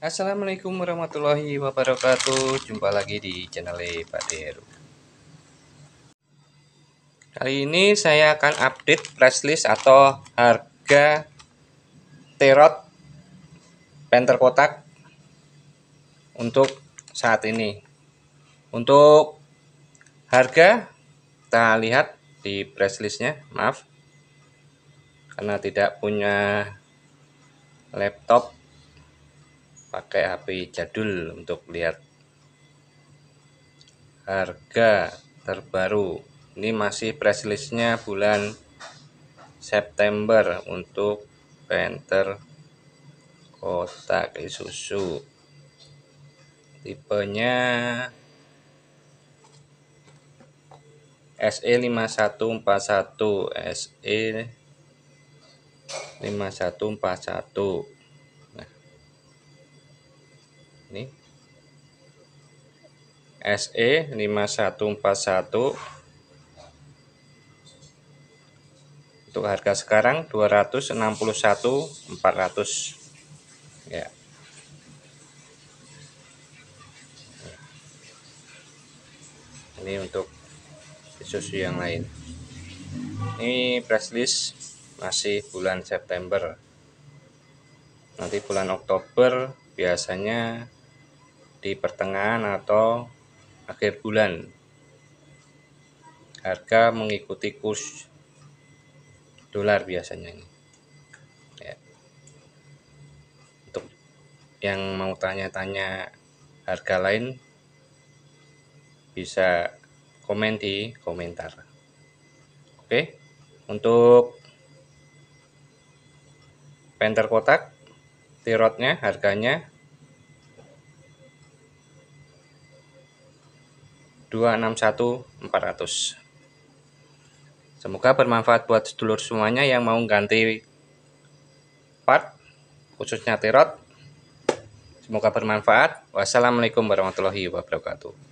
Assalamualaikum warahmatullahi wabarakatuh Jumpa lagi di channel Pak Heru Kali ini saya akan update price list atau harga terot penter kotak Untuk saat ini Untuk harga kita lihat di price listnya maaf karena tidak punya laptop pakai HP jadul untuk lihat harga terbaru ini masih press listnya bulan September untuk Panther kotak Isuzu tipenya SE5141 SE5141 ini SE 5141 untuk harga sekarang 261.400 ya ini untuk susu yang lain ini press list masih bulan September nanti bulan Oktober biasanya di pertengahan atau akhir bulan. Harga mengikuti kurs dolar biasanya ini. Ya. Untuk yang mau tanya-tanya harga lain bisa komen di komentar. Oke, untuk penter kotak tirotnya harganya 261 400 semoga bermanfaat buat sedulur semuanya yang mau ganti part khususnya tirot semoga bermanfaat wassalamualaikum warahmatullahi wabarakatuh